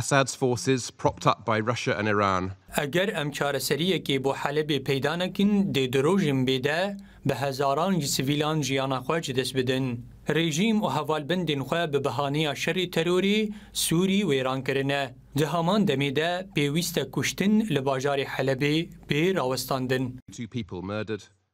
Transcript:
Assad's forces propped up by Russia and Iran. اگر ام چاره سریه که بو حلب پیدا نکن دی دروژم بیده به هزاران سویلان جیان خواج دست بدن. رژیم و هوالبندین خواه به بهانه شر تروری سوری ویران کرنه. Two people murdered,